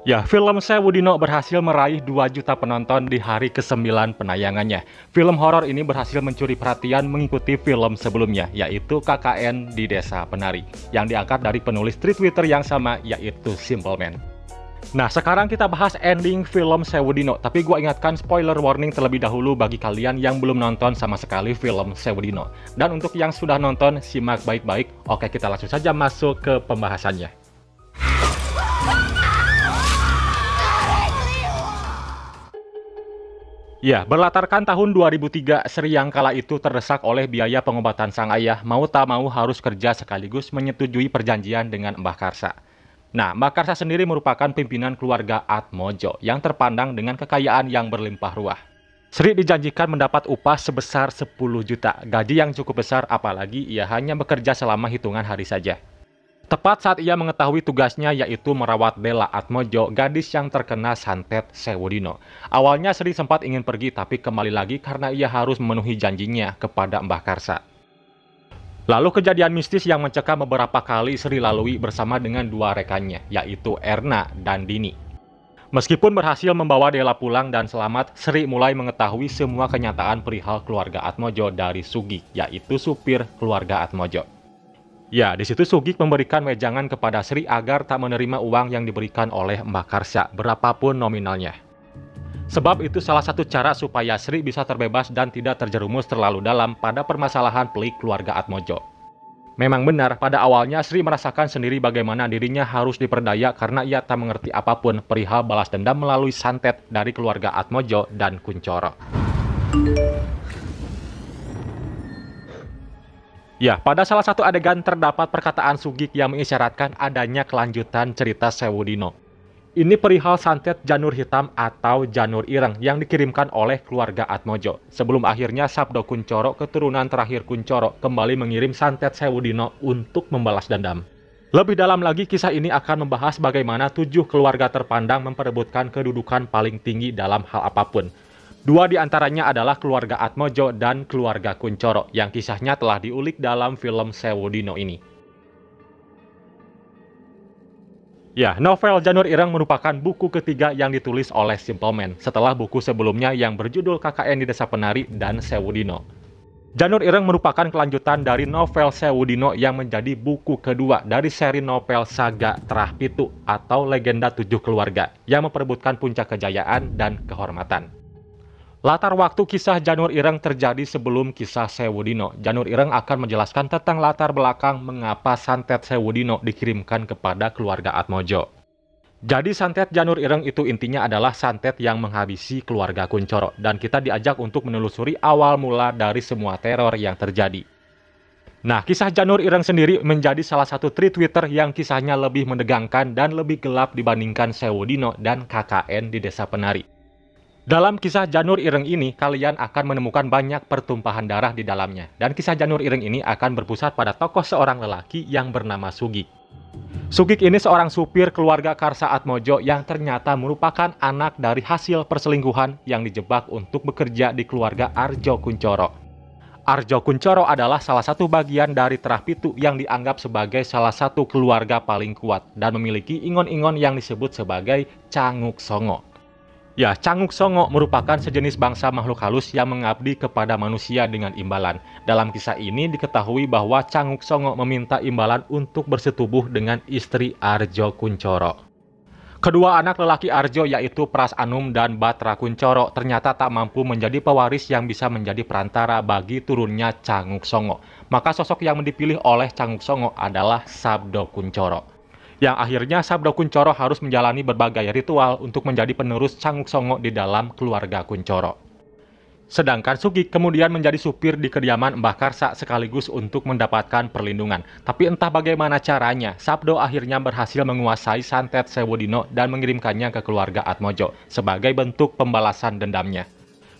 Ya, film Sewudino berhasil meraih 2 juta penonton di hari ke-9 penayangannya. Film horor ini berhasil mencuri perhatian mengikuti film sebelumnya, yaitu KKN di Desa Penari, yang diangkat dari penulis street Twitter yang sama, yaitu Simple Man. Nah, sekarang kita bahas ending film Sewudino, tapi gue ingatkan spoiler warning terlebih dahulu bagi kalian yang belum nonton sama sekali film Sewudino. Dan untuk yang sudah nonton, simak baik-baik. Oke, kita langsung saja masuk ke pembahasannya. Ya, berlatarkan tahun 2003, Sri yang kala itu terdesak oleh biaya pengobatan sang ayah, mau tak mau harus kerja sekaligus menyetujui perjanjian dengan Mbah Karsa. Nah, Mbah Karsa sendiri merupakan pimpinan keluarga Atmojo yang terpandang dengan kekayaan yang berlimpah ruah. Sri dijanjikan mendapat upah sebesar 10 juta, gaji yang cukup besar apalagi ia hanya bekerja selama hitungan hari saja. Tepat saat ia mengetahui tugasnya yaitu merawat Bella Atmojo, gadis yang terkena santet Sewodino. Awalnya Sri sempat ingin pergi tapi kembali lagi karena ia harus memenuhi janjinya kepada Mbah Karsa. Lalu kejadian mistis yang mencekam beberapa kali Sri lalui bersama dengan dua rekannya, yaitu Erna dan Dini. Meskipun berhasil membawa Della pulang dan selamat, Sri mulai mengetahui semua kenyataan perihal keluarga Atmojo dari Sugi, yaitu supir keluarga Atmojo. Ya, di situ Sugik memberikan wejangan kepada Sri agar tak menerima uang yang diberikan oleh Mbah Karsya, berapapun nominalnya. Sebab itu salah satu cara supaya Sri bisa terbebas dan tidak terjerumus terlalu dalam pada permasalahan pelik keluarga Atmojo. Memang benar, pada awalnya Sri merasakan sendiri bagaimana dirinya harus diperdaya karena ia tak mengerti apapun perihal balas dendam melalui santet dari keluarga Atmojo dan Kuncoro. Ya, pada salah satu adegan terdapat perkataan Sugik yang mengisyaratkan adanya kelanjutan cerita Sewudino. Ini perihal santet janur hitam atau janur ireng yang dikirimkan oleh keluarga Atmojo. Sebelum akhirnya Sabdo Kuncoro, keturunan terakhir Kuncoro, kembali mengirim santet Sewudino untuk membalas dendam. Lebih dalam lagi, kisah ini akan membahas bagaimana tujuh keluarga terpandang memperebutkan kedudukan paling tinggi dalam hal apapun. Dua di antaranya adalah keluarga Atmojo dan keluarga Kuncoro yang kisahnya telah diulik dalam film Sewodino ini. Ya, novel Janur Ireng merupakan buku ketiga yang ditulis oleh Simple Man setelah buku sebelumnya yang berjudul KKN di Desa Penari dan Sewudino. Janur Ireng merupakan kelanjutan dari novel Sewudino yang menjadi buku kedua dari seri novel Saga Terah Pitu atau Legenda Tujuh Keluarga yang memperebutkan puncak kejayaan dan kehormatan. Latar waktu kisah Janur Ireng terjadi sebelum kisah Sewudino. Janur Ireng akan menjelaskan tentang latar belakang mengapa santet Sewudino dikirimkan kepada keluarga Atmojo. Jadi santet Janur Ireng itu intinya adalah santet yang menghabisi keluarga Kuncoro dan kita diajak untuk menelusuri awal mula dari semua teror yang terjadi. Nah, kisah Janur Ireng sendiri menjadi salah satu tweet Twitter yang kisahnya lebih menegangkan dan lebih gelap dibandingkan Sewudino dan KKN di Desa Penari. Dalam kisah janur ireng ini, kalian akan menemukan banyak pertumpahan darah di dalamnya. Dan kisah janur ireng ini akan berpusat pada tokoh seorang lelaki yang bernama Sugik. Sugik ini seorang supir keluarga Karsa Atmojo yang ternyata merupakan anak dari hasil perselingkuhan yang dijebak untuk bekerja di keluarga Arjo Kuncoro. Arjo Kuncoro adalah salah satu bagian dari Terah Pitu yang dianggap sebagai salah satu keluarga paling kuat dan memiliki ingon-ingon yang disebut sebagai Canguk Songo. Ya, canguk songo merupakan sejenis bangsa makhluk halus yang mengabdi kepada manusia dengan imbalan. Dalam kisah ini diketahui bahwa canguk songo meminta imbalan untuk bersetubuh dengan istri Arjo Kuncoro. Kedua anak lelaki Arjo yaitu Pras Anum dan Batra Kuncoro ternyata tak mampu menjadi pewaris yang bisa menjadi perantara bagi turunnya Canguk Songo. Maka sosok yang dipilih oleh Canguk Songo adalah Sabdo Kuncoro yang akhirnya Sabdo Kuncoro harus menjalani berbagai ritual untuk menjadi penerus Canguk Songo di dalam keluarga Kuncoro. Sedangkan Sugi kemudian menjadi supir di kediaman Mbah Karsa sekaligus untuk mendapatkan perlindungan. Tapi entah bagaimana caranya, Sabdo akhirnya berhasil menguasai santet Sewodino dan mengirimkannya ke keluarga Atmojo sebagai bentuk pembalasan dendamnya.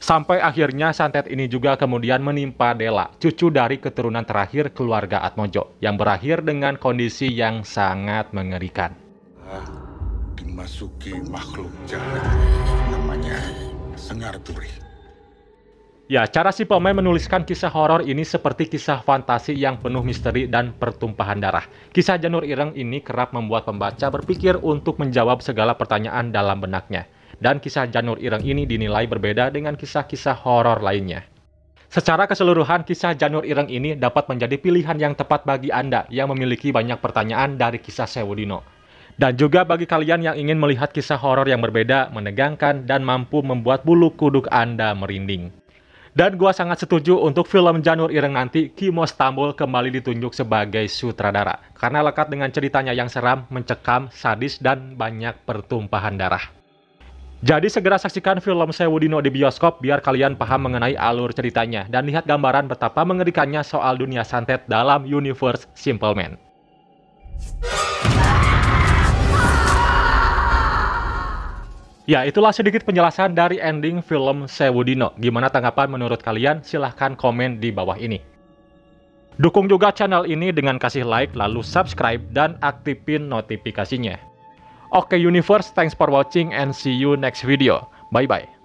Sampai akhirnya santet ini juga kemudian menimpa Dela, cucu dari keturunan terakhir keluarga Atmojo, yang berakhir dengan kondisi yang sangat mengerikan. Ah, dimasuki makhluk jahat, namanya Sengar Turi. Ya, cara si pemain menuliskan kisah horor ini seperti kisah fantasi yang penuh misteri dan pertumpahan darah. Kisah Janur Ireng ini kerap membuat pembaca berpikir untuk menjawab segala pertanyaan dalam benaknya dan kisah janur ireng ini dinilai berbeda dengan kisah-kisah horor lainnya. Secara keseluruhan, kisah janur ireng ini dapat menjadi pilihan yang tepat bagi Anda yang memiliki banyak pertanyaan dari kisah Sewudino. Dan juga bagi kalian yang ingin melihat kisah horor yang berbeda, menegangkan, dan mampu membuat bulu kuduk Anda merinding. Dan gua sangat setuju untuk film Janur Ireng nanti, Kimo Stambul kembali ditunjuk sebagai sutradara. Karena lekat dengan ceritanya yang seram, mencekam, sadis, dan banyak pertumpahan darah. Jadi segera saksikan film Sewu Dino di bioskop biar kalian paham mengenai alur ceritanya dan lihat gambaran betapa mengerikannya soal dunia santet dalam universe Simple Man. Ya, itulah sedikit penjelasan dari ending film Sewu Dino. Gimana tanggapan menurut kalian? Silahkan komen di bawah ini. Dukung juga channel ini dengan kasih like, lalu subscribe, dan aktifin notifikasinya. Oke okay, Universe, thanks for watching and see you next video. Bye-bye.